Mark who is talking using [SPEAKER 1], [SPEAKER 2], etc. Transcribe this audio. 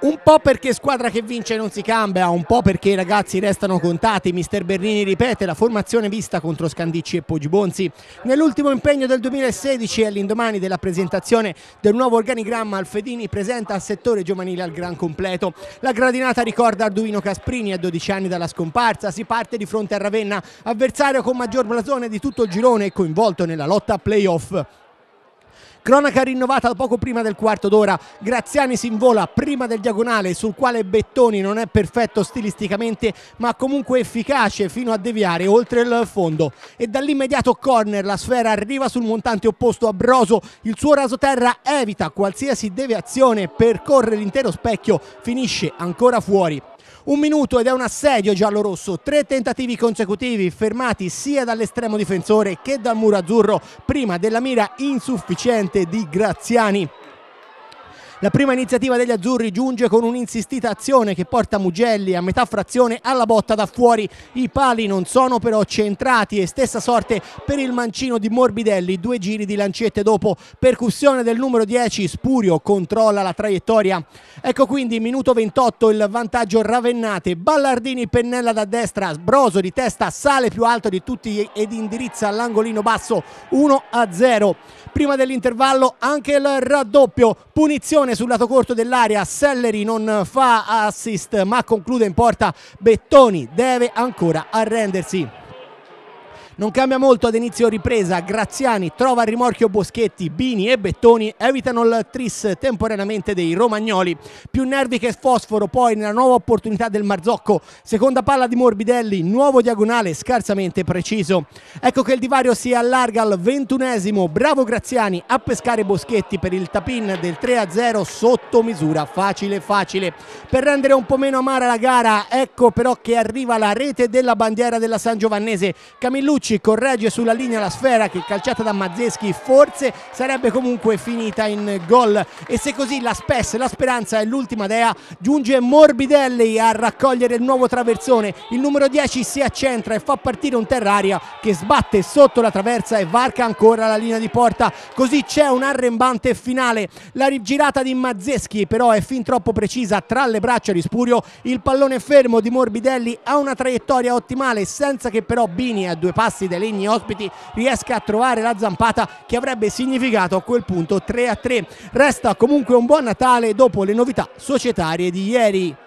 [SPEAKER 1] un po' perché squadra che vince non si cambia, un po' perché i ragazzi restano contati. Mister Bernini ripete la formazione vista contro Scandicci e Poggibonzi. Nell'ultimo impegno del 2016 all'indomani della presentazione del nuovo organigramma Alfedini presenta al settore giovanile al gran completo. La gradinata ricorda Arduino Casprini a 12 anni dalla scomparsa. Si parte di fronte a Ravenna, avversario con maggior blasone di tutto il girone e coinvolto nella lotta a playoff. Cronaca rinnovata poco prima del quarto d'ora, Graziani si invola prima del diagonale sul quale Bettoni non è perfetto stilisticamente ma comunque efficace fino a deviare oltre il fondo e dall'immediato corner la sfera arriva sul montante opposto a Broso, il suo rasoterra evita qualsiasi deviazione, percorre l'intero specchio, finisce ancora fuori. Un minuto ed è un assedio giallo-rosso. Tre tentativi consecutivi fermati sia dall'estremo difensore che dal muro azzurro prima della mira insufficiente di Graziani. La prima iniziativa degli azzurri giunge con un'insistita azione che porta Mugelli a metà frazione alla botta da fuori. I pali non sono però centrati e stessa sorte per il mancino di Morbidelli, due giri di lancette dopo percussione del numero 10 Spurio controlla la traiettoria. Ecco quindi minuto 28 il vantaggio Ravennate, Ballardini pennella da destra, Sbroso di testa sale più alto di tutti ed indirizza all'angolino basso 1 a 0. Prima dell'intervallo anche il raddoppio, punizione Attenzione sul lato corto dell'area, Selleri non fa assist ma conclude in porta Bettoni, deve ancora arrendersi. Non cambia molto ad inizio ripresa, Graziani trova il rimorchio Boschetti, Bini e Bettoni evitano il tris temporaneamente dei romagnoli. Più nervi che fosforo poi nella nuova opportunità del Marzocco, seconda palla di Morbidelli, nuovo diagonale scarsamente preciso. Ecco che il divario si allarga al ventunesimo, bravo Graziani a pescare Boschetti per il tapin del 3-0 sotto misura, facile facile. Per rendere un po' meno amara la gara, ecco però che arriva la rete della bandiera della San Giovannese, Camillucci Petrucci corregge sulla linea la sfera che calciata da Mazzeschi forse sarebbe comunque finita in gol e se così la spess, la speranza è l'ultima dea, giunge Morbidelli a raccogliere il nuovo traversone, il numero 10 si accentra e fa partire un Terraria che sbatte sotto la traversa e varca ancora la linea di porta, così c'è un arrembante finale, la rigirata di Mazzeschi però è fin troppo precisa tra le braccia di Spurio, il pallone fermo di Morbidelli ha una traiettoria ottimale senza che però Bini a due passi passi dai legni ospiti riesca a trovare la zampata che avrebbe significato a quel punto 3 a 3. Resta comunque un buon Natale dopo le novità societarie di ieri.